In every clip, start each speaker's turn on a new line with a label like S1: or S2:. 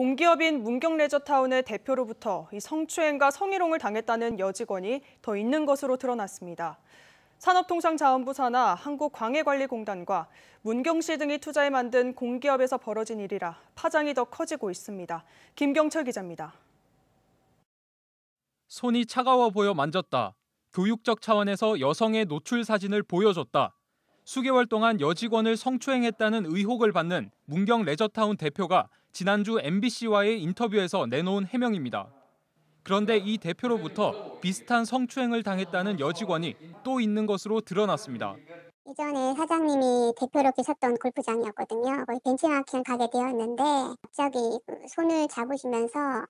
S1: 공기업인 문경레저타운의 대표로부터 성추행과 성희롱을 당했다는 여직원이 더 있는 것으로 드러났습니다. 산업통상자원부 사나 한국광해관리공단과 문경시 등이 투자해 만든 공기업에서 벌어진 일이라 파장이 더 커지고 있습니다. 김경철 기자입니다. 손이 차가워 보여 만졌다. 교육적 차원에서 여성의 노출 사진을 보여줬다. 수개월 동안 여직원을 성추행했다는 의혹을 받는 문경 레저타운 대표가 지난주 MBC와의 인터뷰에서 내놓은 해명입니다. 그런데 이 대표로부터 비슷한 성추행을 당했다는 여직원이 또 있는 것으로 드러났습니다.
S2: 이전에 사장님이 대표로 계셨던 골프장이었거든요. 거의 벤치마킹 가게 되었는데 갑자기 손을 잡으시면서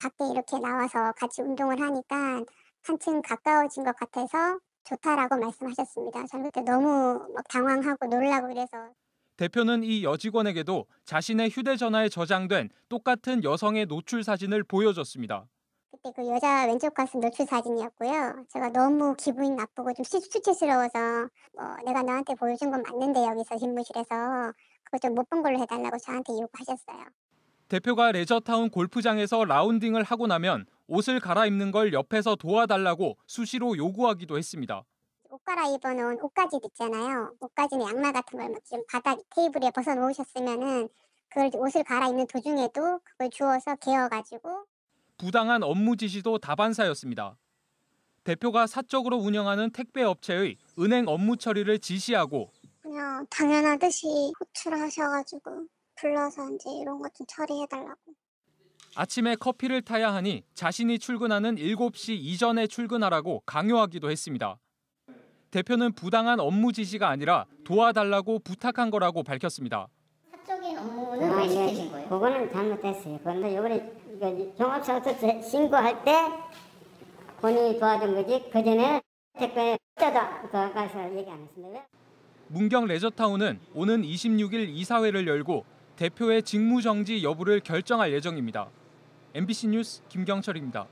S2: 밖에 이렇게 나와서 같이 운동을 하니까 한층 가까워진 것 같아서 좋다라고 말씀하셨습니다. 저는 그때 너무 막 당황하고 놀라고 그래서
S1: 대표는 이 여직원에게도 자신의 휴대전화에 저장된 똑같은 여성의 노출 사진을 보여줬습니다.
S2: 그때 그 여자 왼쪽 가슴 노출 사진이었고요. 제가 너무 기분이 나쁘고 좀 수, 치스러워서뭐 내가 너한테 보여준 건 맞는데 여기서 집무실에서 그거 좀못 본 걸로 해달라고 저한테 요구하셨어요.
S1: 대표가 레저타운 골프장에서 라운딩을 하고 나면 옷을 갈아입는 걸 옆에서 도와달라고 수시로 요구하기도 했습니다.
S2: 옷 갈아입어 놓은 옷가지 있잖아요. 옷가지 양말 같은 걸막좀 뭐 바닥 테이블에 벗어 놓으셨으면은 그걸 옷을 갈아입는 도중에도 그걸 주워서 개어가지고
S1: 부당한 업무 지시도 다반사였습니다. 대표가 사적으로 운영하는 택배 업체의 은행 업무 처리를 지시하고
S2: 그냥 당연하듯이 호출하셔가지고 불러서 이제 이런 것 좀 처리해달라고.
S1: 아침에 커피를 타야 하니 자신이 출근하는 7시 이전에 출근하라고 강요하기도 했습니다. 대표는 부당한 업무 지시가 아니라 도와달라고 부탁한 거라고 밝혔습니다.
S2: 사적인 업무는 왜 시키신 거예요? 그거는 잘못됐어요. 그런데 이번에 종합사업소 신고할 때 본인이 도와준 거지 그 전에 택배 떠다 가서 얘기 안 했습니다.
S1: 문경 레저타운은 오는 26일 이사회를 열고 대표의 직무 정지 여부를 결정할 예정입니다. MBC 뉴스 김경철입니다.